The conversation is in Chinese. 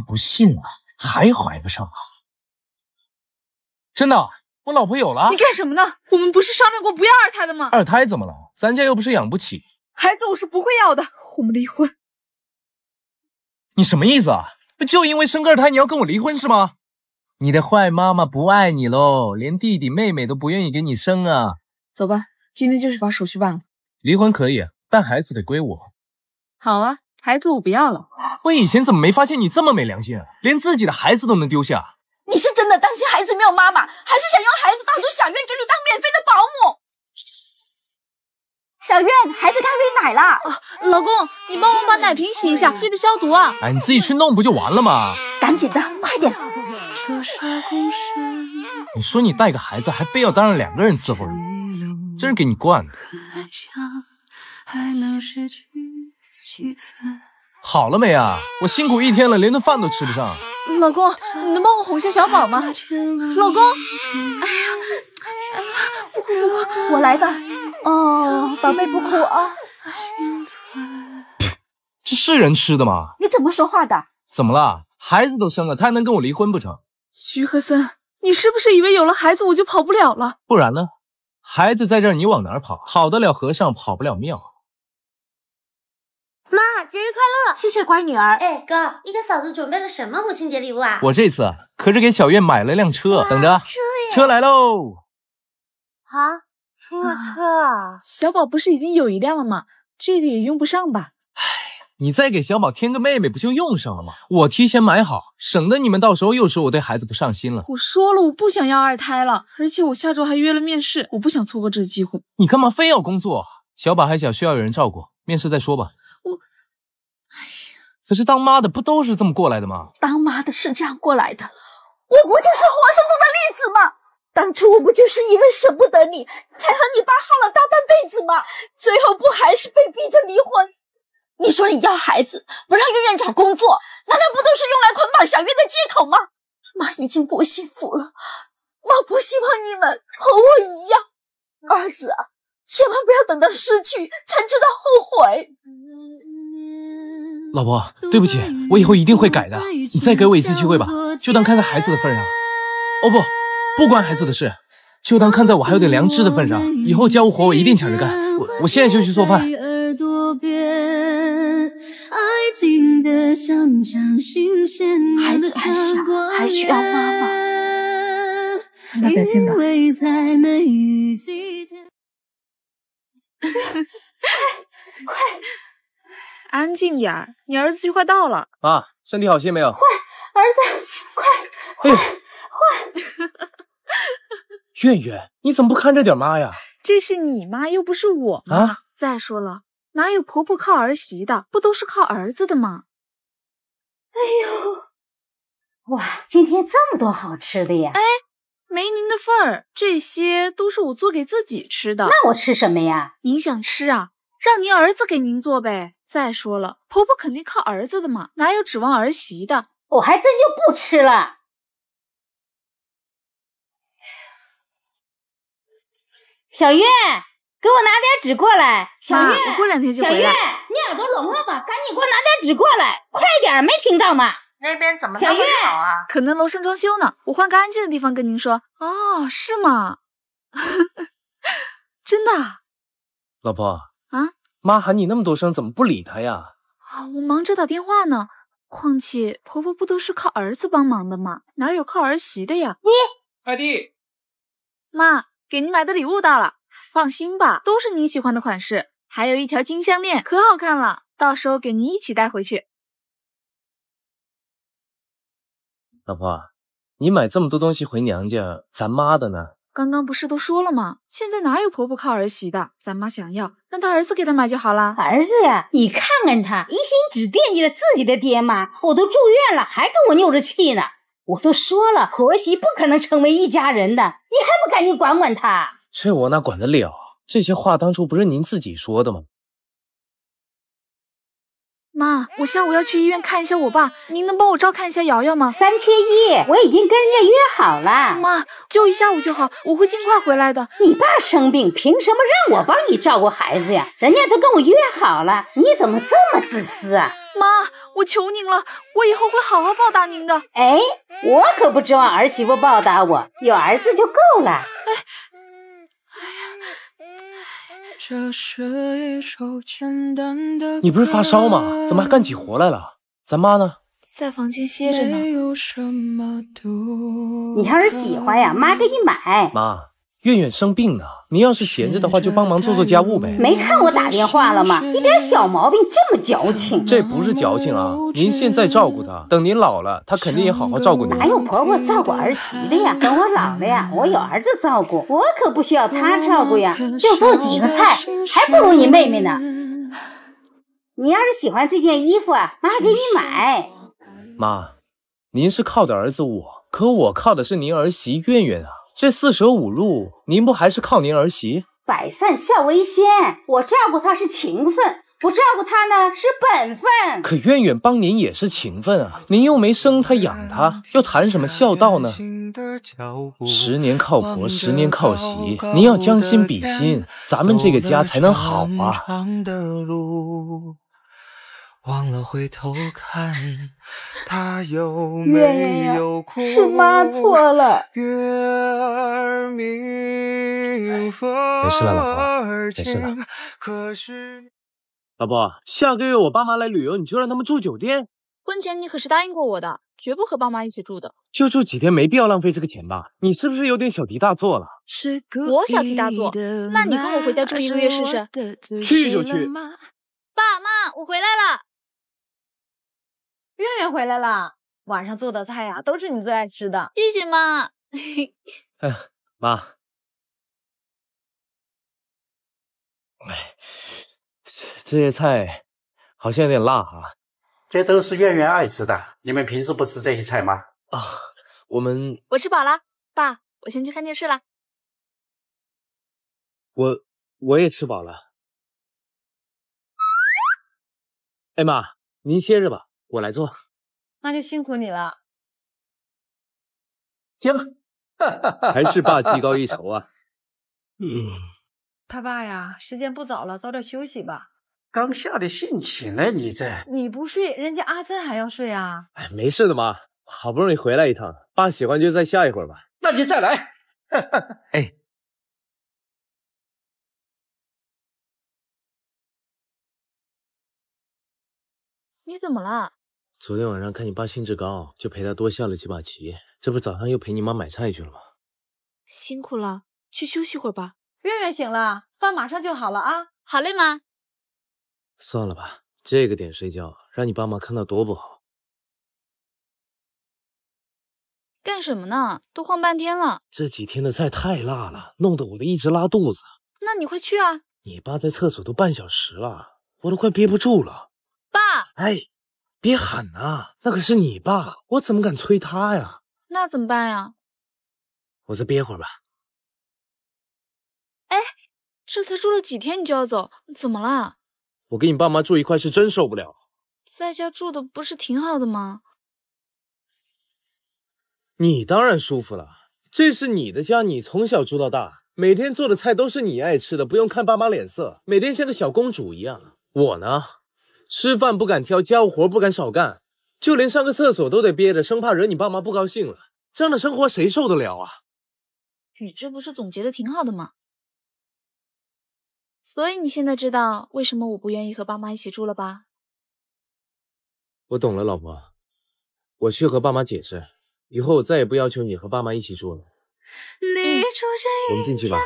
不信了，还怀不上啊？真的，我老婆有了。你干什么呢？我们不是商量过不要二胎的吗？二胎怎么了？咱家又不是养不起。孩子我是不会要的，我们离婚。你什么意思啊？不就因为生个二胎你要跟我离婚是吗？你的坏妈妈不爱你喽，连弟弟妹妹都不愿意给你生啊。走吧，今天就是把手续办了。离婚可以，但孩子得归我。好啊。孩子，我不要了。我以前怎么没发现你这么没良心，啊？连自己的孩子都能丢下？你是真的担心孩子没有妈妈，还是想用孩子当做小院给你当免费的保姆？小月，孩子该喂奶了。老公，你帮我把奶瓶洗一下，记得消毒啊。哎，你自己去弄不就完了吗？赶紧的，快点。你说你带个孩子，还非要当着两个人伺候，真是给你惯的。好了没啊？我辛苦一天了，连顿饭都吃不上。老公，你能帮我哄下小宝吗？老公，哎呀，我我来吧。哦，宝贝，不哭啊。这是人吃的吗？你怎么说话的？怎么了？孩子都生了，他还能跟我离婚不成？徐和森，你是不是以为有了孩子我就跑不了了？不然呢？孩子在这儿，你往哪儿跑？跑得了和尚，跑不了庙。节日快乐，谢谢乖女儿。哎，哥，你给嫂子准备了什么母亲节礼物啊？我这次可是给小月买了辆车，等着车呀，车来喽！啊，新车啊？小宝不是已经有一辆了吗？这个也用不上吧？哎，你再给小宝添个妹妹，不就用上了吗？我提前买好，省得你们到时候又说我对孩子不上心了。我说了，我不想要二胎了，而且我下周还约了面试，我不想错过这个机会。你干嘛非要工作？小宝还小，需要有人照顾，面试再说吧。我。可是当妈的不都是这么过来的吗？当妈的是这样过来的，我不就是皇生生的例子吗？当初我不就是因为舍不得你，才和你爸耗了大半辈子吗？最后不还是被逼着离婚？你说你要孩子，不让月月找工作，难道不都是用来捆绑小月的借口吗？妈已经不幸福了，妈不希望你们和我一样。儿子啊，千万不要等到失去才知道后悔。老婆，对不起，我以后一定会改的。你再给我一次机会吧，就当看在孩子的份上。哦不，不关孩子的事，就当看在我还有点良知的份上。以后家务活我一定抢着干，我我现在就去做饭。孩子还小，还需要妈妈。你别进来。安静点，你儿子就快到了。妈，身体好些没有？快，儿子，快，快，快！月月，你怎么不看着点妈呀？这是你妈，又不是我啊！再说了，哪有婆婆靠儿媳的？不都是靠儿子的吗？哎呦，哇，今天这么多好吃的呀！哎，没您的份儿，这些都是我做给自己吃的。那我吃什么呀？您想吃啊？让您儿子给您做呗。再说了，婆婆肯定靠儿子的嘛，哪有指望儿媳的？我还真就不吃了。小月，给我拿点纸过来。妈，我过两天就小月，你耳朵聋了吧？赶紧给我拿点纸过来，快点，没听到吗？那边怎么那么吵啊？可能楼上装修呢。我换个安静的地方跟您说。哦，是吗？真的，老婆。啊，妈喊你那么多声，怎么不理她呀？啊，我忙着打电话呢。况且婆婆不都是靠儿子帮忙的吗？哪有靠儿媳的呀？你快递，妈给您买的礼物到了，放心吧，都是你喜欢的款式，还有一条金项链，可好看了，到时候给您一起带回去。老婆，你买这么多东西回娘家，咱妈的呢？刚刚不是都说了吗？现在哪有婆婆靠儿媳的？咱妈想要，让她儿子给她买就好了。儿子呀，你看看他，一心只惦记了自己的爹妈。我都住院了，还跟我拗着气呢。我都说了，婆媳不可能成为一家人的，你还不赶紧管管他？这我哪管得了？这些话当初不是您自己说的吗？妈，我下午要去医院看一下我爸，您能帮我照看一下瑶瑶吗？三缺一，我已经跟人家约好了。妈，就一下午就好，我会尽快回来的。你爸生病，凭什么让我帮你照顾孩子呀？人家都跟我约好了，你怎么这么自私啊？妈，我求您了，我以后会好好报答您的。哎，我可不指望儿媳妇报答我，有儿子就够了。哎。这是一首简单的你不是发烧吗？怎么还干起活来了？咱妈呢？在房间歇着呢。你要是喜欢呀，妈给你买。妈。月月生病呢，您要是闲着的话，就帮忙做做家务呗。没看我打电话了吗？一点小毛病这么矫情？这不是矫情啊！您现在照顾她，等您老了，她肯定也好好照顾您。哪有婆婆照顾儿媳的呀？等我老了呀，我有儿子照顾，我可不需要她照顾呀。就做几个菜，还不如你妹妹呢。你要是喜欢这件衣服，啊，妈给你买。妈，您是靠的儿子我，可我靠的是您儿媳月月啊。这四舍五入，您不还是靠您儿媳？百善孝为先，我照顾她是情分，不照顾她呢是本分。可远远帮您也是情分啊，您又没生她养她，又谈什么孝道呢？十年靠婆，十年靠媳，您要将心比心，咱们这个家才能好啊。忘了没有哭？是妈错了。没事了，老婆，没事了。老婆，下个月我爸妈来旅游，你就让他们住酒店。婚前你可是答应过我的，绝不和爸妈一起住的。就住几天，没必要浪费这个钱吧？你是不是有点小题大做了？我小题大做，那你跟我回家住一个月试试？去就去。爸妈，我回来了。月月回来了，晚上做的菜呀，都是你最爱吃的。谢谢妈。哎，妈，哎，这这些菜好像有点辣哈。这都是月月爱吃的，你们平时不吃这些菜吗？啊，我们我吃饱了，爸，我先去看电视了。我我也吃饱了。哎妈，您歇着吧。我来做，那就辛苦你了。行，还是爸技高一筹啊。嗯，他爸呀，时间不早了，早点休息吧。刚下的兴起呢，你这你不睡，人家阿珍还要睡啊。哎，没事的，妈，好不容易回来一趟，爸喜欢就再下一会儿吧。那就再来。哎，你怎么了？昨天晚上看你爸兴致高，就陪他多下了几把棋。这不早上又陪你妈买菜去了吗？辛苦了，去休息会儿吧。月月醒了，饭马上就好了啊。好嘞，妈。算了吧，这个点睡觉，让你爸妈看到多不好。干什么呢？都晃半天了。这几天的菜太辣了，弄得我都一直拉肚子。那你快去啊！你爸在厕所都半小时了，我都快憋不住了。爸。哎。别喊呐，那可是你爸，我怎么敢催他呀？那怎么办呀？我再憋会儿吧。哎，这才住了几天你就要走，怎么了？我跟你爸妈住一块是真受不了。在家住的不是挺好的吗？你当然舒服了，这是你的家，你从小住到大，每天做的菜都是你爱吃的，不用看爸妈脸色，每天像个小公主一样。我呢？吃饭不敢挑，家务活不敢少干，就连上个厕所都得憋着，生怕惹你爸妈不高兴了。这样的生活谁受得了啊？你这不是总结的挺好的吗？所以你现在知道为什么我不愿意和爸妈一起住了吧？我懂了，老婆，我去和爸妈解释，以后我再也不要求你和爸妈一起住了。你出现我们进去吧。